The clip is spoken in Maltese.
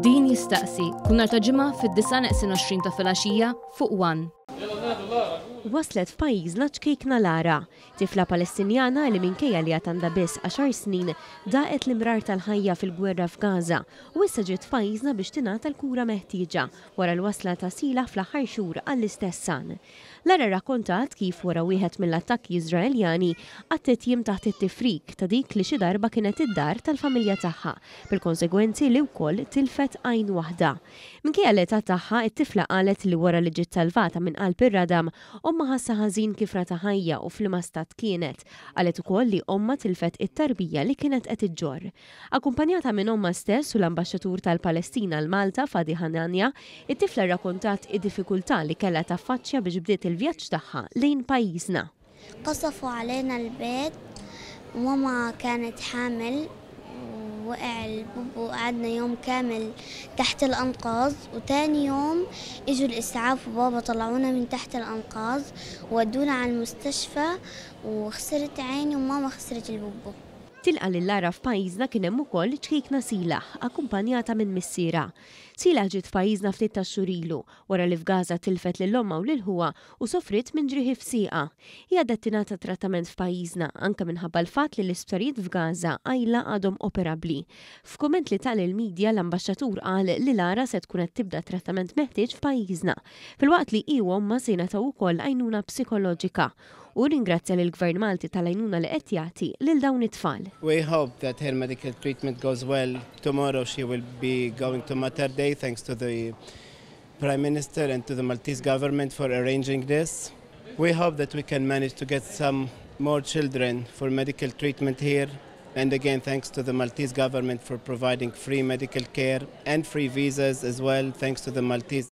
Din jistaqsi kull ta' ġimgħa fid-9 neqsin ta' filgħaxija fuq One. Waslet f'pajjiżna ċkejkna Lara, tifla Palestinjana li minkejja li għatanda biss 10 snin daqet l-imrar tal-ħajja fil-gwerra f'Gaza u issa ġiet f'pajjiżna biex tingħata l-kura meħtieġa wara l-wasla ta' sila fl-aħħar xhur għall-istess san. Lara rakkontat kif wara wieħed mill-attakki Izraeljani għattet jim taħt it-tifrik ta' dik li xi darba kienet id-dar tal-familja tagħha, bil-konsegwenzi li wkoll tilfet għajn waħda. Minkejja l-età tagħha it-tifla qalet li wara li ġiet salvata minn qalb ir-radam, omma ħassa ħażin kif rata ħajja u fl stat kienet, qalet ukoll li omma tilfet it-tarbija li kienet qed iġġor. Akkumpanjata minn omma stess u l-ambaxxatur tal-Palestina l-Malta Fadi Hananja, it-tifla rakkontat id-diffikultà li kellha taffaċċja biex bdiet الفياتش تاعها لين بايزنا قصفوا علينا البيت وماما كانت حامل وقع البوب وقعدنا يوم كامل تحت الأنقاض وتاني يوم إجوا الإسعاف وبابا طلعونا من تحت الأنقاض ودونا على المستشفى وخسرت عيني وماما خسرت البوبو tilqa li Lara f'pajjiżna kien hemm ukoll ċkik nasila, akkumpanjata minn missiera. Sila ġiet f'pajjiżna ftit ta' xurilu, wara li f'Gaza tilfet lil omma u lil huwa u sofrit minn ġrieħi fsieqa. Hija dettinata trattament f'pajjiżna anke minħabba l-fatt li l-isptarijiet f'Gaza għajla għadhom operabbli. F'kumment li tal il-medja l-ambaxxatur qal li Lara se tkun qed tibda trattament meħtieġ f'pajjiżna, fil-waqt li ma sena ta' ukoll għajnuna psikoloġika u ringrazzja lil gvern Malti tal-għajnuna li qed jagħti lil dawn it-tfal. We hope that her medical treatment goes well. Tomorrow she will be going to Mater Day thanks to the Prime Minister and to the Maltese government for arranging this. We hope that we can manage to get some more children for medical treatment here. And again, thanks to the Maltese government for providing free medical care and free visas as well, thanks to the Maltese